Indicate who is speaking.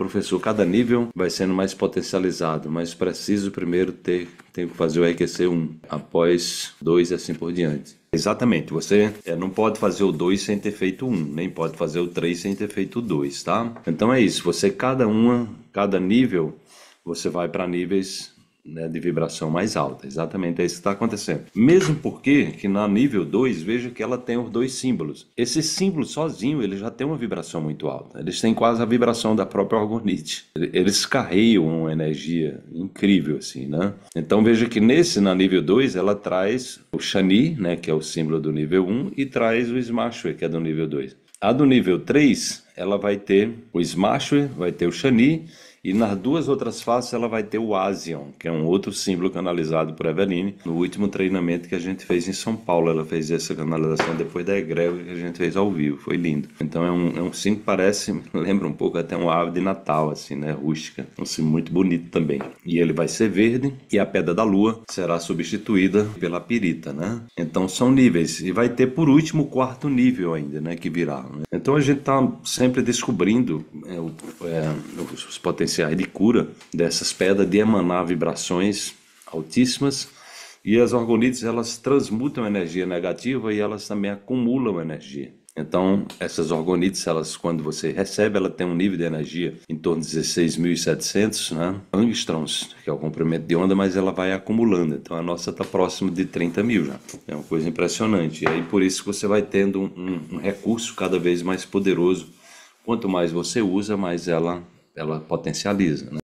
Speaker 1: professor, cada nível vai sendo mais potencializado, mas preciso primeiro ter, tem que fazer o RQC 1, após 2 e assim por diante. Exatamente, você é, não pode fazer o 2 sem ter feito 1, um, nem pode fazer o 3 sem ter feito o 2, tá? Então é isso, você cada uma, cada nível, você vai para níveis né, de vibração mais alta. Exatamente é isso que está acontecendo. Mesmo porque, que na nível 2, veja que ela tem os dois símbolos. Esse símbolo sozinho, ele já tem uma vibração muito alta. Eles têm quase a vibração da própria orgonite. Eles carregam uma energia incrível, assim, né? Então veja que nesse, na nível 2, ela traz o Shani, né, que é o símbolo do nível 1, um, e traz o Smashway, que é do nível 2. A do nível 3, ela vai ter o Smashware, vai ter o Shani, e nas duas outras faces ela vai ter o Asion, que é um outro símbolo canalizado por Eveline. No último treinamento que a gente fez em São Paulo, ela fez essa canalização depois da egrégora que a gente fez ao vivo, foi lindo. Então é um, é um símbolo que parece, lembra um pouco até um ave de Natal, assim, né, rústica. Um símbolo muito bonito também. E ele vai ser verde e a Pedra da Lua será substituída pela Pirita, né? Então são níveis. E vai ter por último o quarto nível ainda, né, que virá. Né? Então a gente tá sempre descobrindo é, o, é, os potenciais de cura dessas pedras, de emanar vibrações altíssimas. E as orgonites elas transmutam energia negativa e elas também acumulam energia. Então, essas orgonites, elas, quando você recebe, ela tem um nível de energia em torno de 16.700 né? angstroms, que é o comprimento de onda, mas ela vai acumulando. Então, a nossa está próximo de 30 mil já. É uma coisa impressionante. E aí, por isso que você vai tendo um, um, um recurso cada vez mais poderoso Quanto mais você usa, mais ela, ela potencializa. Né?